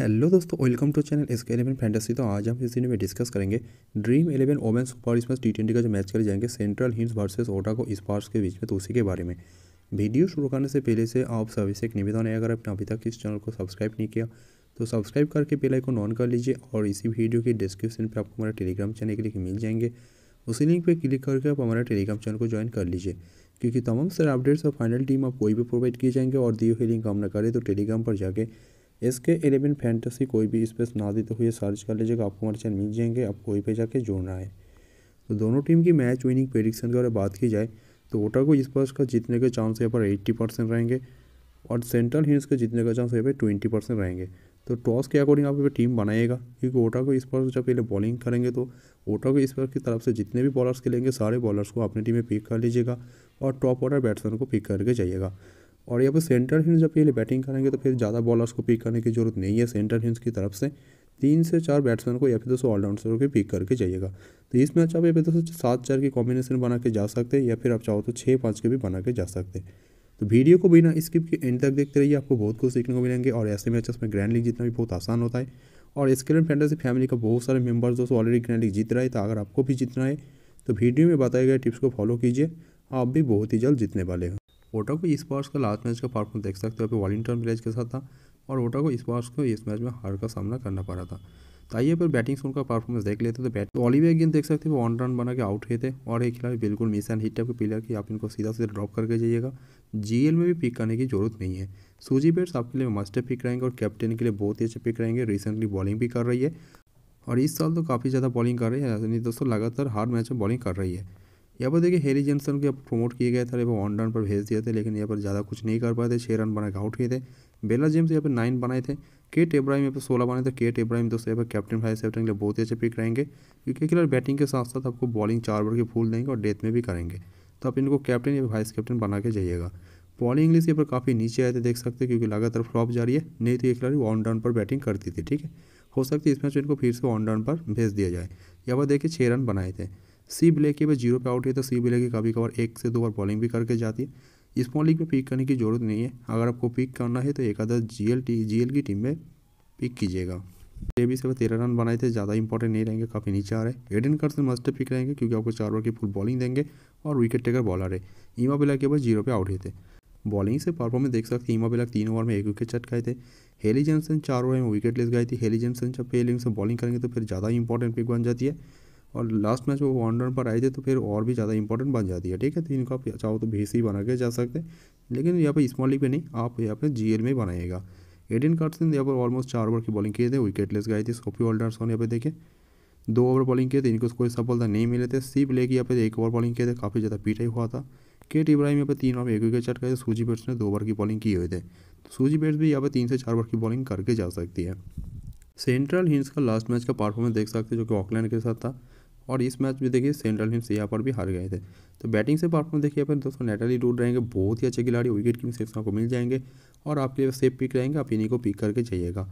hello दोस्तों welcome to channel S K eleven fantasy तो आज हम इस वीडियो में डिस्कस करेंगे dream eleven women super smash T twenty का जो मैच करे जाएंगे सेंट्रल हिंस वर्सेस ओटा को स्पार्स के बीच में तो उसी के बारे में वीडियो शुरू करने से पहले से आप सभी से एक निवेदन है अगर आपने अभी तक इस चैनल को सब्सक्राइब नहीं किया तो सब्सक्राइब करके पेलाइक आइकन ऑन कर लीजिए और इसी वीडियो के डिस्क्रिप्शन पर आपको हमारा टेलीग्राम चैनल के लिंक मिल जाएंगे उसी लिंक पर क्लिक करके आप हमारा टेलीग्राम चैनल को ज्वाइन कर लीजिए क्योंकि तमाम सारे अपडेट्स और फाइनल टीम आपको वही भी प्रोवाइड किए जाएंगे और दिए हुए लिंक काम ना करें तो टेलीग्राम पर जाके इसके एलेवन फैंटेसी कोई भी स्पेस ना देते तो हुए सर्च कर लीजिएगा आपको हमारे चैनल मिल जाएंगे आपको वहीं पर जाके जोड़ना है तो दोनों टीम की मैच विनिंग प्रेडिक्शन की अगर बात की जाए तो ओटागो स्पर्श का जीतने के चांस यहाँ पर एट्टी परसेंट रहेंगे और सेंट्रल हिल्स के जीतने का चांस यहाँ पर ट्वेंटी परसेंट रहेंगे तो टॉस के अकॉर्डिंग आप टीम बनाएगा क्योंकि ओटा को इस पर जब पहले बॉलिंग करेंगे तो ओटा को इस पर की तरफ से जितने भी बॉलर्स खेलेंगे सारे बॉलर्स को अपनी टीम में पिक कर लीजिएगा और टॉप ऑर्डर बैट्समैन को पिक करके जाइएगा और यहाँ पर सेंटर हिंस जब ये बैटिंग करेंगे तो फिर ज़्यादा बॉलर्स को पिक करने की जरूरत नहीं है सेंटर हिंस की तरफ से तीन से चार बैट्समैन को या फिर दोस्तों ऑलराउंडर को पिक करके जाइएगा तो इस मैच आप या फिर दोस्तों सात चार की कॉम्बिनेशन बना के जा सकते हैं या फिर आप चाहो तो छः पाँच के भी बना के जा सकते हैं तो वीडियो को बिना स्किप के एंड तक देखते रहिए आपको बहुत कुछ सीखने को मिलेंगे और ऐसे मैचेस में ग्रैंड लीग जीतना भी बहुत आसान होता है और स्केलन फैंटेसी फैमिली का बहुत सारे मेंबर्स दोस्तों ऑलरेडी ग्रैंड लीग जीत रहे हैं तो अगर आपको भी जीतना है तो वीडियो में बताए गए टिप्स को फॉलो कीजिए आप भी बहुत ही जल्द जीतने वाले हैं वोटा को इस बार का लास्ट मैच का परफॉर्मेंस देख सकते हो अभी वॉलिंगटन विलेज के साथ था और ओटा को इस बार को इस मैच में हार का सामना करना पड़ा था तो आइए पर बैटिंग से उनका परफॉर्मेंस देख लेते तो बैट ऑलिवे गेंद देख सकते हो वन रन बना के आउट हुए थे और एक खिलाड़ी बिल्कुल मिस एंड हिट टाइप के प्लेयर की आप इनको सीधा सीधा ड्रॉप करके जाइएगा जीएल में भी पिक करने की जरूरत नहीं है सूजी बेट्स आपके लिए मस्ट पिक रहेंगे और कैप्टन के लिए बहुत ही अच्छे पिक रहेंगे रिसेंटली बॉलिंग भी कर रही है और इस साल तो काफ़ी ज़्यादा बॉलिंग कर रही है दोस्तों लगातार हर मैच में बॉलिंग कर रही है यहाँ पर देखिए हेरी जेंसन को प्रमोट किए गए थे और वन डाउन पर भेज दिए थे लेकिन यहाँ पर ज़्यादा कुछ नहीं कर पाए थे छः रन बनाकर आउट हुए थे बेला जेम्स यहाँ पर नाइन बनाए थे के इब्राहिम यहाँ पर सोलह बनाए थे के इब्राहिम दोस्तों यहाँ पर कैप्टन फाइव सेप्टन के लिए बहुत ही अच्छे पिक रहेंगे क्योंकि खिलाड़ी बैटिंग के साथ साथ आपको बॉलिंग चार ओवर के फूल देंगे और डेथ में भी करेंगे तो आप इनको कैप्टन या वाइस कैप्टन बना के जाइएगा बॉलिंग इंग्लिश यहाँ पर काफ़ी नीचे आए थे देख सकते हैं क्योंकि लगातार फ्लॉप जा रही है नहीं तो ये खिलाड़ी ऑन डाउन पर बैटिंग करती थी ठीक है हो सकती है इस मैच इनको फिर से ऑन डाउन पर भेज दिया जाए यहाँ पर देखिए छः रन बनाए थे सी ब्लैक के बस जीरो पे आउट है तो सी ब्लैक की कभी कभार एक से दो बार बॉलिंग भी करके जाती है स्मॉल लीग में पिक करने की ज़रूरत नहीं है अगर आपको पिक करना है तो एक आधा G L T G L की टीम में पिक कीजिएगा ये भी सिर्फ तेरह रन बनाए थे ज़्यादा इंपॉर्टेंट नहीं रहेंगे काफ़ी नीचे आ रहे एडन से मस्ट पिक रहेंगे क्योंकि आपको चार ओवर की फुल बॉलिंग देंगे और विकेट टेकर बॉलर है ईमा बिला के बस जीरो पे आउट हुए थे बॉलिंग से परफॉर्मेंस देख सकते हैं ईमा बिला तीन ओवर में एक विकेट चटकाए थे हेली जेमसन चार ओवर में विकेट लेस गए थी हेली जेंसन जब पहले से बॉलिंग करेंगे तो फिर ज़्यादा इंपॉर्टेंट पिक बन जाती है और लास्ट मैच वो वन रन पर आए थे तो फिर और भी ज़्यादा इंपॉर्टेंट बन जाती है ठीक है तो इनको आप चाहो तो भेस ही बना के जा सकते हैं लेकिन यहाँ पर स्मॉल लीग में नहीं आप यहाँ पर जी में बनाइएगा एडिन कार्सन यहाँ पर ऑलमोस्ट चार ओवर की बॉलिंग किए थे विकेट लेस गए थे सोफी ऑल्डरसॉन यहाँ पे देखे दो ओवर बॉलिंग किए थे इनको कोई सफलता नहीं मिले थे सी लेके यहाँ पे एक ओवर बॉलिंग किए थे काफ़ी ज़्यादा पीटाई हुआ था केट इब्राहिम यहाँ पर तीन ओवर एक विकेट चट गए थे सूजी बेट्स ने दो ओवर की बॉलिंग की हुए थे तो सूजी बेट्स भी यहाँ पर तीन से चार ओवर की बॉलिंग करके जा सकती है सेंट्रल हिंस का लास्ट मैच का परफॉर्मेंस देख सकते हैं जो कि ऑकलैंड के साथ था और इस मैच में देखिए सेंट्रल हिम्स यहाँ पर भी हार गए थे तो बैटिंग से परफॉर्म देखिए अपन दोस्तों नेटली डूड रहेंगे बहुत ही अच्छे खिलाड़ी विकेट कीपिंग सेफ्स आपको मिल जाएंगे और आपके लिए सेफ पिक रहेंगे आप इन्हीं को पिक करके जाइएगा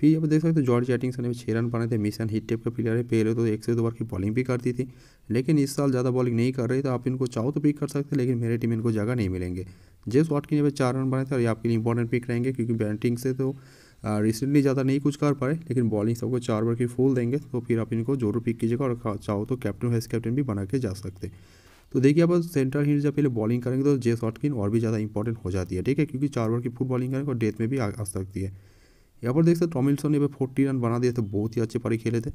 फिर यहाँ पर देख सकते हो जॉर्ज चैटिंग ने छः रन बनाए थे मिशन हिट टेप का प्लेयर है पहले तो एक से दो बार की बॉलिंग भी करती थी लेकिन इस साल ज़्यादा बॉलिंग नहीं कर रही तो आप इनको चाहो तो पिक कर सकते लेकिन मेरे टीम इनको जगह नहीं मिलेंगे जेस वॉट के लिए चार रन बने थे और ये आपके लिए इंपॉर्टेंट पिक रहेंगे क्योंकि बैटिंग से तो रिसेंटली ज़्यादा नहीं कुछ कर पाए लेकिन बॉलिंग सबको चार बार की फूल देंगे तो फिर आप इनको जरूर पिक कीजिएगा और चाहो तो कैप्टन वाइस कैप्टन भी बना के जा सकते तो देखिए अब सेंट्रल हिंड जब पहले बॉलिंग करेंगे तो जे शॉट और भी ज़्यादा इंपॉर्टेंट हो जाती है ठीक है क्योंकि चार बार की फुल बॉलिंग करेंगे और डेथ में भी आ, सकती है यहाँ पर देख सकते टॉमिल्सन ने फोर्टी रन बना दिए थे बहुत ही अच्छे पारी खेले थे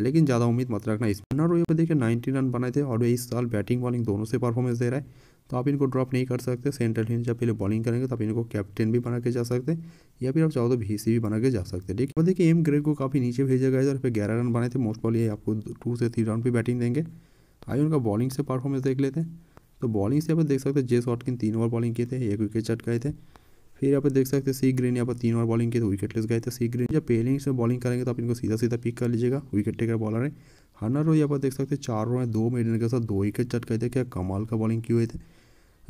लेकिन ज़्यादा उम्मीद मत रखना इस रनर यहाँ पर देखिए नाइनटी रन बनाए थे और वे इस साल बैटिंग बॉलिंग दोनों से परफॉर्मेंस दे रहा है तो आप इनको ड्रॉप नहीं कर सकते सेंट्रल हिंज जब पहले बॉलिंग करेंगे तो आप इनको कैप्टन भी बना के जा सकते हैं या फिर आप चाहो तो सी भी बना के जा सकते हैं ठीक है देखिए एम ग्रे को काफ़ी नीचे भेजा गया था और फिर ग्यारह रन बनाए थे मोस्ट बॉली ये आपको टू से थ्री राउंड पर बैटिंग देंगे तो आइए उनका बॉलिंग से परफॉर्मेंस देख लेते हैं तो बॉलिंग से आप देख सकते हैं जे शॉटकिन तीन ओवर बॉलिंग किए थे एक विकेट चटकाए थे फिर यहाँ पर देख सकते हैं सी ग्रीन यहाँ पर तीन ओवर बॉलिंग की विकेट लेस गए थे सी ग्रीन जब पहले से बॉलिंग करेंगे तो आप इनको सीधा सीधा पिक कर लीजिएगा विकेट टेकर बॉलर है हनर रो यहाँ पर देख सकते हैं चार रो है दो मिनट के साथ दो विकेट चट गए थे क्या कमाल का बॉलिंग किए हुए थे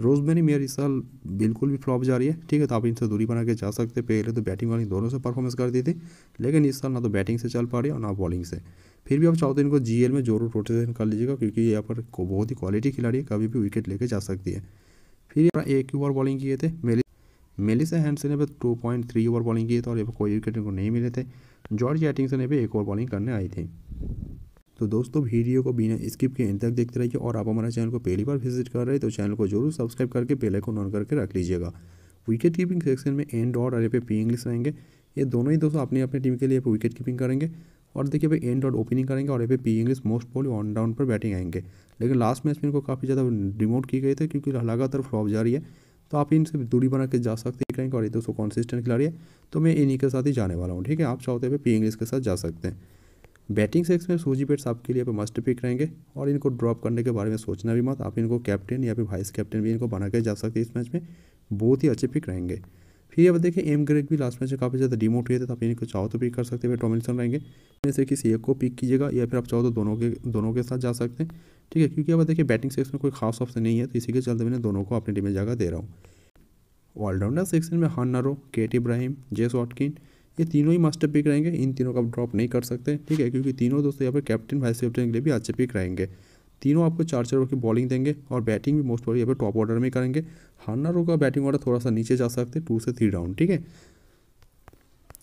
रोज़ मेयर इस साल बिल्कुल भी फ्लॉप जा रही है ठीक है तो आप इनसे दूरी बना के जा सकते पहले तो बैटिंग वाली दोनों से परफॉर्मेंस कर दी थी लेकिन इस साल ना तो बैटिंग से चल पा रही है और ना बॉलिंग से फिर भी आप चाहते तो इनको जी में जरूर रोटेशन कर लीजिएगा क्योंकि यहाँ पर बहुत ही क्वालिटी खिलाड़ी है कभी भी विकेट लेके जा सकती है फिर एक ओवर बॉलिंग किए थे मेले मेलिसा हैंडसन ने भी two point three over bowling किए थे और ये कोई विकेट इनको नहीं मिले थे जॉर्ज एटिंगसन ने भी एक ओवर बॉलिंग करने आई थी तो दोस्तों वीडियो को बिना स्किप के इन तक देखते रहिए और आप हमारे चैनल को पहली बार विजिट कर रहे हैं तो चैनल को जरूर सब्सक्राइब करके पहले ऑन करके रख लीजिएगा विकेट कीपिंग सेक्शन में एंड डॉट और पे पी इंग्लिश रहेंगे ये दोनों ही दोस्तों अपनी अपनी टीम के लिए विकेट कीपिंग करेंगे और देखिए भाई एंड डॉट ओपनिंग करेंगे और ये पे पी इंग्लिश मोस्ट बोली ऑन डाउन पर बैटिंग आएंगे लेकिन लास्ट मैच में इनको काफ़ी ज़्यादा डिमोट की गई थी क्योंकि लगातार फ्लॉप जा रही है तो आप इनसे दूरी बना के जा सकते करेंगे और ये दोस्तों कॉन्सिस्टेंट खिलाड़ी है तो मैं इन्हीं के साथ ही जाने वाला हूँ ठीक है आप चाहते तो हुए पी इंग्लिश के साथ जा सकते हैं बैटिंग सेक्स में सूजी बेट्स आपके लिए मस्ट पिक रहेंगे और इनको ड्रॉप करने के बारे में सोचना भी मत आप इनको कैप्टन या फिर वाइस कैप्टन भी इनको बना के जा सकते हैं इस मैच में बहुत ही अच्छे पिक रहेंगे फिर अब देखें एम ग्रेक भी लास्ट मैच में काफ़ी ज़्यादा डिमोट हुए थे तो आप इनको चाहो तो पिक कर सकते हैं टॉमिनसन रहेंगे इनमें से किसी एक को पिक कीजिएगा या फिर आप चाहो तो दोनों के दोनों के साथ जा सकते हैं ठीक है क्योंकि अब देखिए बैटिंग सेक्शन में कोई खास ऑप्शन नहीं है तो इसी के चलते मैंने दोनों को अपनी टीम में जगह दे रहा हूँ ऑलराउंडर सेक्शन में हान नारो केट इब्राहिम जेस वॉटकिन ये तीनों ही मास्टर पिक रहेंगे इन तीनों का आप ड्रॉप नहीं कर सकते ठीक है क्योंकि तीनों दोस्तों यहाँ पर कैप्टन वाइस कैप्टन के लिए भी अच्छे पिक रहेंगे तीनों आपको चार चार ओवर की बॉलिंग देंगे और बैटिंग भी मोस्ट ऑफ यहाँ पर टॉप ऑर्डर में करेंगे हार्नर का बैटिंग ऑर्डर थोड़ा सा नीचे जा सकते हैं टू से थ्री राउंड ठीक है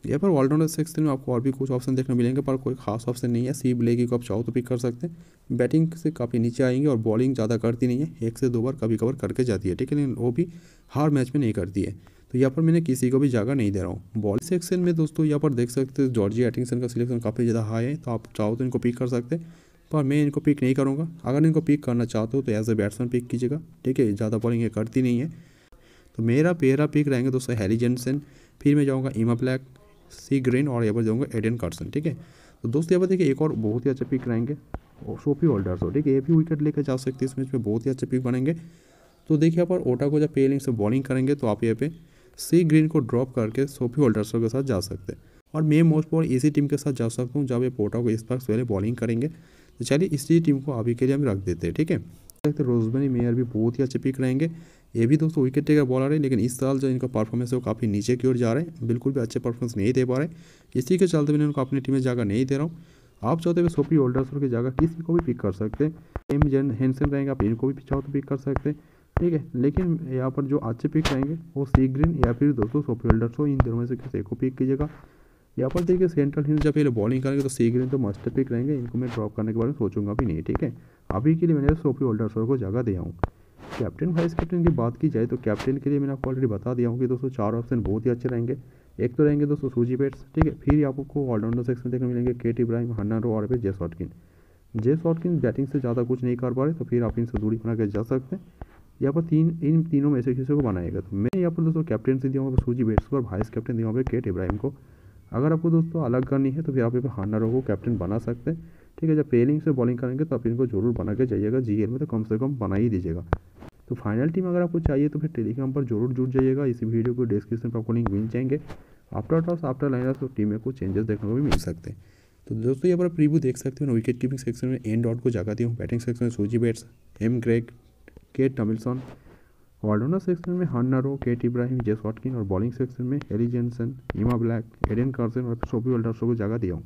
यहाँ पर ऑलराउंडर सेक्शन में आपको और भी कुछ ऑप्शन देखने मिलेंगे पर कोई खास ऑप्शन नहीं है सी ब्लेगी को आप चाहो तो पिक कर सकते हैं बैटिंग से काफ़ी नीचे आएंगे और बॉलिंग ज़्यादा करती नहीं है एक से दो बार कभी कवर करके जाती है ठीक है लेकिन वो भी हर मैच में नहीं करती है तो यहाँ पर मैंने किसी को भी जगह नहीं दे रहा हूँ बॉल सेक्शन में दोस्तों यहाँ पर देख सकते हैं जॉर्जी एटिंगसन का सिलेक्शन काफ़ी ज़्यादा हाई है तो आप चाहो तो इनको पिक कर सकते हैं पर मैं इनको पिक नहीं करूँगा अगर इनको पिक करना चाहते हो तो एज ए बैट्समैन पिक कीजिएगा ठीक है ज़्यादा बॉलिंग ये करती नहीं है तो मेरा पेरा पिक रहेंगे दोस्तों हैरी जेंसन फिर मैं जाऊँगा इमा ब्लैक सी ग्रीन और यहाँ पर जाऊँगा एडन कार्सन ठीक है तो दोस्तों यहाँ पर देखिए एक और बहुत ही अच्छा पिक रहेंगे और सोफी होल्डर्स हो ठीक है ये भी विकेट लेकर जा सकते हैं इस मैच में बहुत ही अच्छे पिक बनेंगे तो देखिए यहाँ पर ओटा को जब पेलिंग से बॉलिंग करेंगे तो आप यहाँ पे सी ग्रीन को ड्रॉप करके सोफी होल्डर्सर के साथ जा सकते हैं और मैं मोस्ट पॉल इसी टीम के साथ जा सकता हूँ जब ये पोटा को इस पर पहले बॉलिंग करेंगे तो चलिए इसी टीम को अभी के लिए हम रख देते हैं ठीक है देखते रोजबनी मेयर भी बहुत ही अच्छे पिक रहेंगे ये भी दोस्तों विकेट टेकर बॉलर है लेकिन इस साल जो इनका परफॉर्मेंस है वो काफ़ी नीचे की ओर जा रहे हैं बिल्कुल भी अच्छे परफॉर्मेंस नहीं दे पा रहे इसी के चलते मैंने उनको अपनी टीम में जगह नहीं दे रहा हूँ आप चाहते हुए तो सोफी होल्डर्स की जगह किसी को भी पिक कर सकते हैं एम जेन हैंसन रहेंगे आप इनको भी चाहो तो पिक कर सकते हैं ठीक है लेकिन यहाँ पर जो अच्छे पिक रहेंगे वो सी ग्रीन या फिर दोस्तों सोफी होल्डर सो इन दोनों में से किसी को पिक कीजिएगा यहाँ पर देखिए सेंट्रल हिल जब पहले बॉलिंग करेंगे तो सी ग्रीन तो मस्ट पिक रहेंगे इनको मैं ड्रॉप करने के बारे में सोचूंगा भी नहीं ठीक है अभी के लिए मैंने सोफी होल्डर्स सो को जगह दिया हूँ कैप्टन वाइस कैप्टन की बात की जाए तो कैप्टन के लिए मैंने आपको ऑलरेडी बता दिया हूँ कि दोस्तों चार ऑप्शन बहुत ही अच्छे रहेंगे एक तो रहेंगे दोस्तों सूजी पेट्स ठीक है फिर आपको ऑलराउंडर सेक्शन देखने मिलेंगे केट इब्राहिम हन्ना रो और फिर जे शॉटकिन जे शॉटकिन बैटिंग से ज़्यादा कुछ नहीं कर पा रहे तो फिर आप इनसे दूरी बना के जा सकते हैं यहाँ पर तीन इन तीनों में से किसी को बनाएगा तो मैं यहाँ पर दोस्तों कैप्टनसी दिया सूजी बेट्स को और वाइस कैप्टन दिया हूँ केट इब्राहिम को अगर आपको दोस्तों अलग करनी है तो फिर आप यहाँ हार्नर को कैप्टन बना सकते हैं ठीक है जब पेलिंग से बॉलिंग करेंगे तो आप इनको जरूर बना के जाइएगा जी में तो कम से कम बना ही दीजिएगा तो फाइनल टीम अगर आपको चाहिए तो फिर टेलीग्राम पर जरूर जुट जाइएगा इसी वीडियो को डिस्क्रिप्शन पर आपको लिंक मिल जाएंगे आफ्टर टॉस आफ्टर लाइन तो टीम में कुछ चेंजेस देखने को भी मिल सकते हैं तो दोस्तों यहाँ पर प्रीव्यू देख सकते हैं विकेट कीपिंग सेक्शन में एन डॉट को जगाती हूँ बैटिंग सेक्शन में सूजी बैट्स एम ग्रेक के टमिल्सन ऑलराउंडर सेक्शन में हान्नारो केट इब्राहिम जेस वॉटकिन और बॉलिंग सेक्शन में Hayley Jensen Emma Black Eden Carson और सोफी वल्डर्सो को जगह दिया हूँ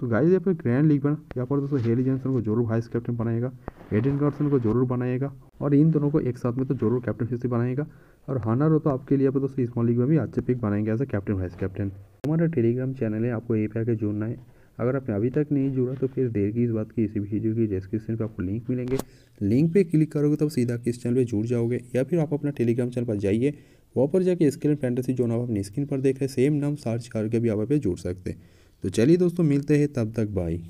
तो गाइस यहाँ पर ग्रैंड लीग बना यहाँ पर दोस्तों हेरी जेंसन को जरूर वाइस कैप्टन बनाएगा एडन कार्सन को जरूर बनाएगा और इन दोनों को एक साथ में तो जरूर कैप्टनशिप बनाएगा और हानारो तो आपके लिए दोस्तों स्मॉल लीग में भी अच्छे पिक बनाएंगे as a captain vice captain हमारा टेलीग्राम चैनल है आपको ए पी आके जुड़ना है अगर आपने अभी तक नहीं जुड़ा तो फिर देर की इस बात की इसी वीडियो की डिस्क्रिप्शन पर आपको लिंक मिलेंगे लिंक पे क्लिक करोगे तो सीधा किस चैनल पे जुड़ जाओगे या फिर आप अपना टेलीग्राम चैनल पर जाइए वहाँ पर जाके स्क्रीन फैंटेसी जो नाम अपनी स्क्रीन पर देख रहे सेम नाम सर्च करके भी आप जुड़ सकते हैं तो चलिए दोस्तों मिलते हैं तब तक बाई